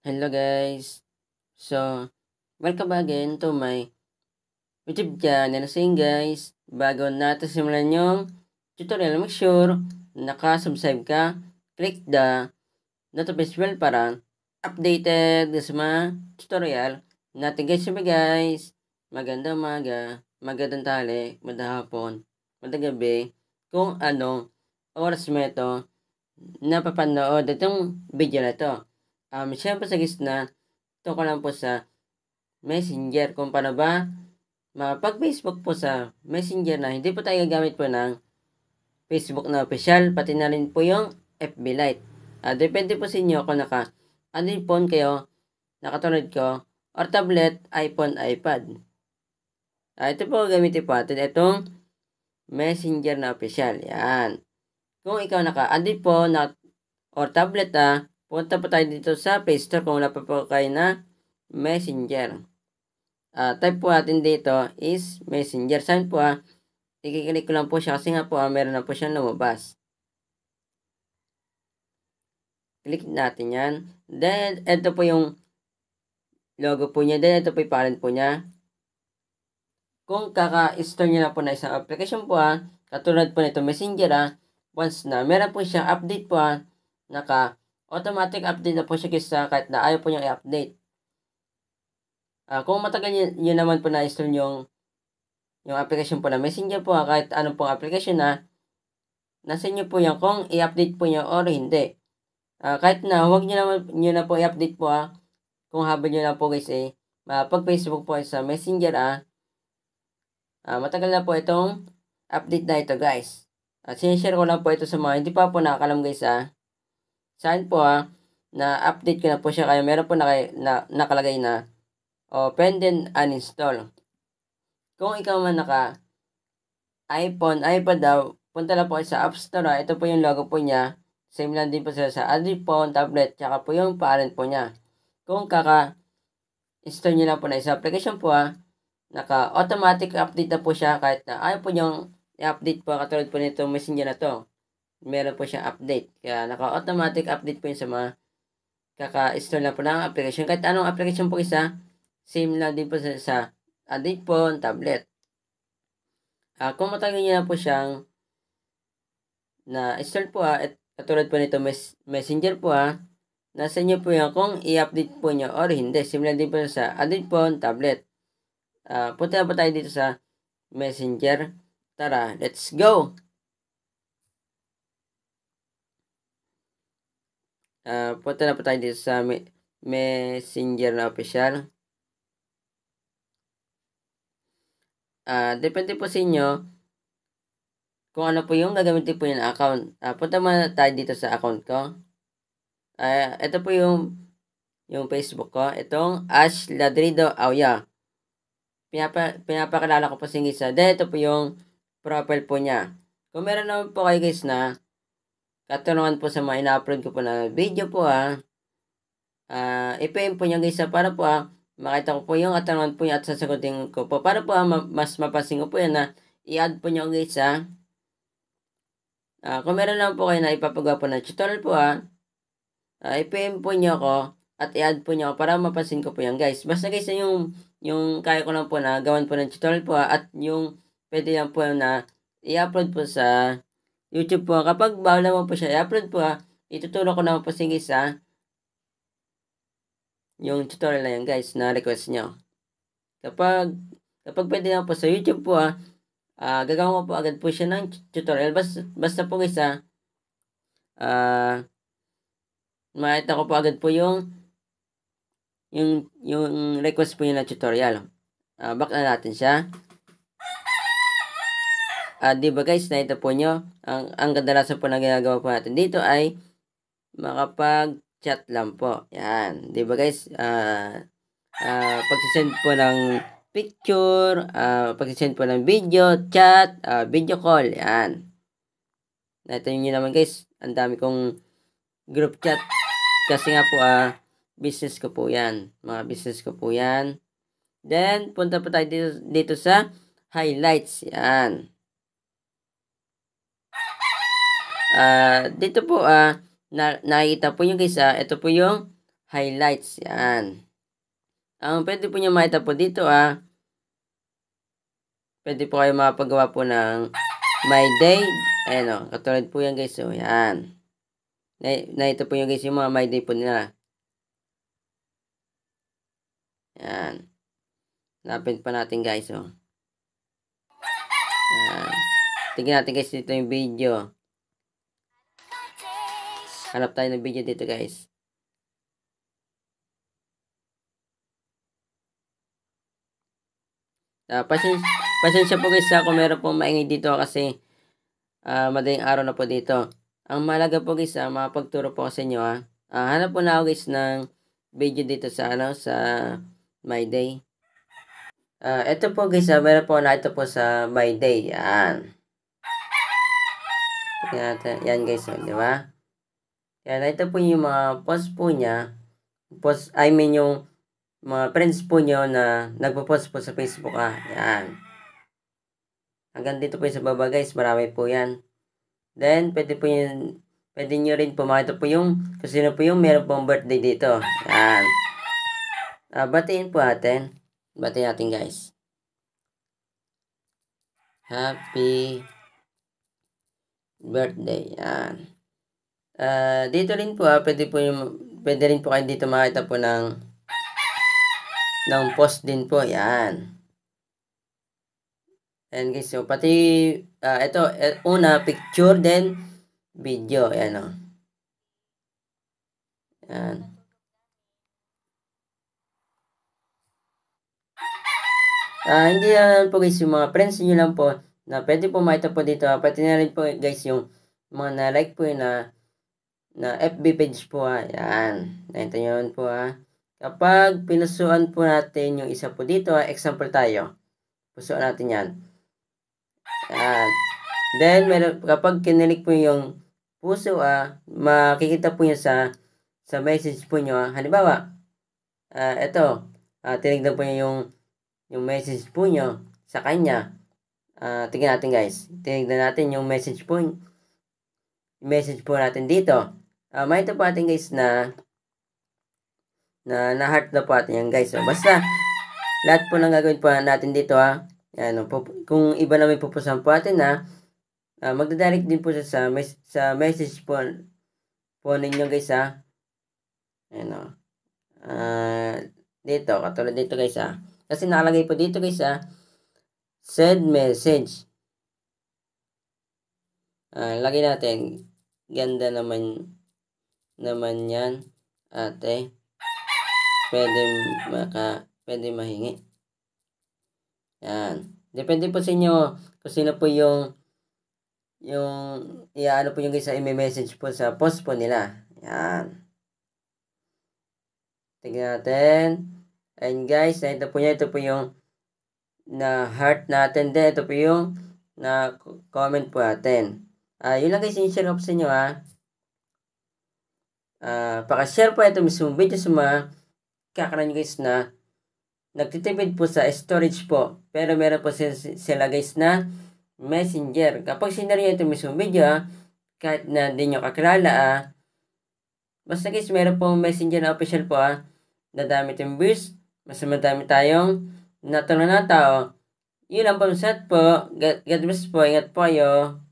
Hello guys! So, welcome again to my YouTube channel. So yun guys, bago natin simulan yung tutorial, make sure nakasubscribe ka. Click the notification bell para updated sa mga tutorial natin guys. Sabi guys, maganda umaga, magandang tali, magandang hapon, gabi, kung anong oras mo ito napapanood itong video na ito um, syempre sa gitna, ito ko lang po sa messenger kung paano ba mapag Facebook po sa messenger na hindi po tayo gagamit po ng Facebook na official, pati na rin po yung FB Lite. Uh, depende po sa inyo kung naka Android phone kayo, nakatulad ko, or tablet, iPhone, iPad. Uh, ito po gamitin po natin itong messenger na official. Yan. Kung ikaw naka Android phone na, or tablet ah, Punta po tayo dito sa Play Store kung wala pa po kayo na Messenger. Uh, type po natin dito is Messenger. Sign po ah? Ikiklik ko lang po siya kasi nga po ah, meron na po siyang lumabas. Click natin yan. Then, ito po yung logo po niya. Then, ito po yung parent po niya. Kung kaka-store niya na po na isang application po ah, katulad po nito Messenger ah, once na meron po siyang update po ah, naka automatic update na po siya kaysa kahit na ayaw po niyang i-update. Uh, kung matagal niyo, naman po na-install yung yung application po na Messenger po, ah, kahit anong pong application na, nasa inyo po yan kung i-update po niyo or hindi. Uh, kahit na huwag niyo naman niyo na po i-update po ah, kung habang niyo na po guys eh, uh, pag Facebook po sa Messenger ah, uh, matagal na po itong update na ito guys. At uh, sinishare ko lang po ito sa mga hindi pa po nakakalam guys ah. Saan po ha? Ah, na-update ko na po siya kayo. meron po naka, na, nakalagay na oh, pendant uninstall. Kung ikaw man naka iPhone, iPad daw, punta lang po sa App Store. Ha. Ah. Ito po yung logo po niya. Same lang din po sila sa Android phone, tablet, tsaka po yung parent po niya. Kung kaka-install niyo lang po na isa application po ha, ah, naka-automatic update na po siya kahit na ayaw po niyong i-update po katulad po nito messenger na to meron po siyang update. Kaya naka-automatic update po yun sa mga kaka-install na po ng application. Kahit anong application po isa, same lang din po sa, sa Android phone, tablet. Uh, kung matagal niya po siyang na install po ha, ah, at katulad po nito mes messenger po ha, ah, nasa inyo po yan kung i-update po nyo or hindi. Similar din po sa Android phone, tablet. Uh, punta na po tayo dito sa messenger. Tara, let's go! Uh, punta na po tayo dito sa me messenger na official. Uh, ah, depende po sa inyo kung ano po yung gagamitin po yung account. Uh, punta muna tayo dito sa account ko. Uh, ito po yung yung Facebook ko. Itong Ash Ladrido yeah Pinapa, pinapakilala ko po si Gisa. Dahil ito po yung profile po niya. Kung meron naman po kayo guys na Katanungan po sa mga ina-upload ko po na video po ha. Ah. Uh, i-PM po niya guys ah, para po ha, ah, makita ko po yung katanungan po niya at sasagutin ko po. Para po ha, mas mapasin ko po yan na i-add po niya guys ha. Uh, kung meron lang po kayo na ipapagawa po ng tutorial po ha, uh, i-PM po niyo ako at i-add po niyo ako para mapansin ko po yan guys. Basta guys yung, yung kaya ko lang po na gawan po ng tutorial po ha, at yung pwede lang po na i-upload po sa YouTube po. Kapag bago naman po siya i-upload po ha, itutulong ko naman po sige sa yung tutorial na yun guys na request nyo. Kapag, kapag pwede naman po sa YouTube po ha, uh, gagawin ko po agad po siya ng tutorial. Basta, basta po guys ha, uh, makita ko po agad po yung yung, yung request po yun na tutorial. Uh, back na natin siya. At uh, di ba guys, na ito po nyo, ang, ang kadalasan po na ginagawa po natin dito ay makapag-chat lang po. Yan. Di ba guys, uh, uh, pagsisend po ng picture, uh, pagsisend po ng video, chat, uh, video call. Yan. Natin nyo naman guys, ang dami kong group chat. Kasi nga po, uh, business ko po yan. Mga business ko po yan. Then, punta po tayo dito, dito sa highlights. Yan. Uh, dito po, ah, uh, na, po nyo guys, ah, ito po yung highlights. Yan. Ang um, pwede po niyo makita po dito, ah, pwede po kayo makapagawa po ng my day. Ayan o, oh, katulad po yan guys. So, oh, yan. Na, ito po nyo guys yung mga my day po nila. Yan. Lapit pa natin guys, oh. Yan. Tingnan natin guys dito yung video. Hanap tayo ng video dito guys. Uh, ah, pasensya, pasensya po guys ako meron pong maingay dito kasi uh, madaling araw na po dito. Ang malaga po guys, uh, mapagturo po sa inyo ha. Uh, hanap po na ako guys ng video dito sa ano sa My Day. Uh, ito po guys, uh, meron po na ito po sa My Day. Yan. Tingnan natin. Yan guys, oh, di ba? Kaya ito po yung mga post po niya. Post, I mean yung mga friends po niyo na nagpo-post po sa Facebook ah. Yan. Hanggang dito po yung sa baba guys. Marami po yan. Then, pwede po yung pwede nyo rin po makita po yung, kung sino po yung meron pong birthday dito. Yan. Uh, batiin po natin. Batiin natin guys. Happy birthday. Yan. Uh, dito rin po ha, ah, pwede po yung, pwede rin po kayo dito makita po ng, ng post din po, yan. And guys, so pati, uh, ito, eh, una, picture, then, video, yan o. Oh. Yan. Uh, hindi lang po guys, yung mga friends nyo lang po, na pwede po makita po dito, pati na rin po guys, yung mga na-like po yun na, uh, na FB page po ha. Ah. Yan. Nakita nyo yun po ha. Ah. Kapag pinusuan po natin yung isa po dito, ha? Ah, example tayo. Pusuan natin yan. Yan. Then, meron, kapag kinilik po yung puso, ah, makikita po nyo sa, sa message po nyo. Ah. Halimbawa, ah, ito, ah, tinignan po nyo yung, yung message po nyo sa kanya. Ah, tingnan natin guys. Tinignan natin yung message po message po natin dito. Uh, ah, makita po natin guys na na na-heart na po natin yan guys. So, basta lahat po ng gagawin po natin dito ha. Ah. Yan, po, kung iba na may pupusan po natin ha. Uh, ah, magdadirect din po sa, sa, mes sa message po, po ninyo guys ha. Ayan o. Uh, dito, katulad dito guys ha. Kasi nakalagay po dito guys ha. Send message. Uh, lagay natin. Ganda naman naman yan, ate. Pwede, maka, pwede mahingi. Yan. Depende po sa inyo kung sino po yung yung iano po yung isa i-message po sa post po nila. Yan. Tingnan natin. And guys, ito po niya, ito po yung na heart natin din. Ito po yung na comment po natin. Ah, uh, yun lang guys, in-share ko sa inyo ha. Ah uh, pakashare po ito mismo video sa mga kakaran guys na nagtitipid po sa storage po. Pero meron po sila, guys na messenger. Kapag sinare nyo ito mismo video ah, kahit na hindi nyo kakilala ah, basta guys meron po messenger na official po ah, nadami itong views, mas madami tayong natulong na tao. Yun lang po, set po. God, God bless po. Ingat po kayo.